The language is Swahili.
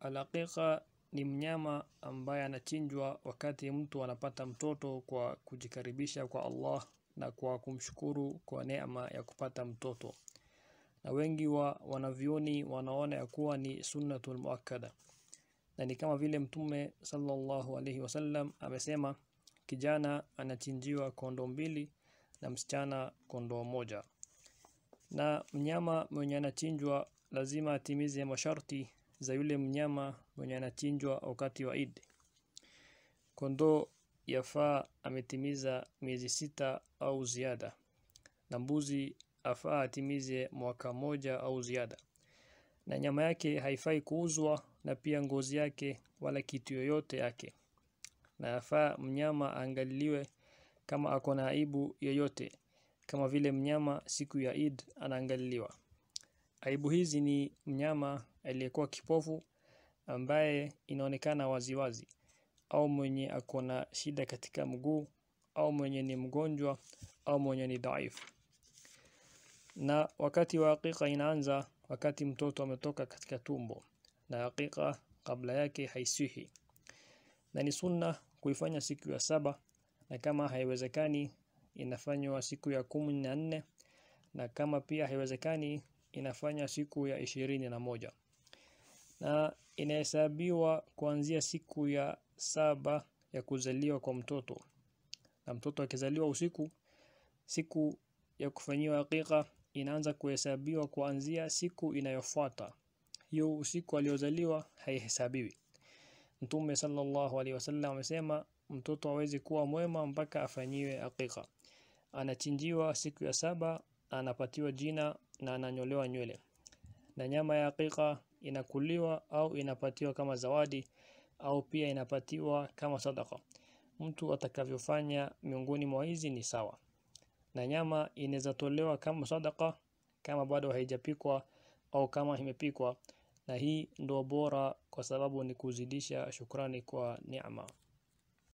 alhaqiqa ni mnyama ambaye anachinjwa wakati mtu anapata mtoto kwa kujikaribisha kwa Allah na kwa kumshukuru kwa neema ya kupata mtoto. Na wengi wa wanavyoni wanaona ya kuwa ni sunnatul muakkada. Na ni kama vile Mtume sallallahu alaihi wasallam amesema kijana anachinjiwa kondoo mbili na msichana kondoo moja. Na mnyama mwenye anachinjwa lazima atimize masharti za yule mnyama mwenye anachinjwa wakati wa Eid. Kondoo yafaa ametimiza miezi sita au ziada, na mbuzi afaa atimize mwaka moja au ziada, na nyama yake haifai kuuzwa, na pia ngozi yake wala kitu yoyote yake, na yafaa mnyama aangaliliwe kama ako na aibu yoyote, kama vile mnyama siku ya Eid anaangaliliwa. Aibu hizi ni mnyama aliyekuwa kipofu ambaye inaonekana waziwazi au mwenye ako na shida katika mguu au mwenye ni mgonjwa au mwenye ni dhaifu. Na wakati wa hakika inaanza wakati mtoto ametoka katika tumbo, na hakika kabla yake haisihi, na ni sunna kuifanya siku ya saba, na kama haiwezekani inafanywa siku ya kumi na nne, na kama pia haiwezekani inafanya siku ya ishirini na moja na inahesabiwa kuanzia siku ya saba ya kuzaliwa kwa mtoto na mtoto akizaliwa usiku siku ya kufanyiwa hakika inaanza kuhesabiwa kuanzia siku inayofuata hiyo usiku aliozaliwa haihesabiwi mtume sallallahu alaihi wasallam amesema mtoto hawezi kuwa mwema mpaka afanyiwe hakika anachinjiwa siku ya saba anapatiwa jina na ananyolewa nywele na nyama ya hakika inakuliwa au inapatiwa kama zawadi au pia inapatiwa kama sadaka. Mtu atakavyofanya miongoni mwa hizi ni sawa, na nyama inaweza tolewa kama sadaka kama bado haijapikwa au kama imepikwa, na hii ndio bora kwa sababu ni kuzidisha shukrani kwa neema.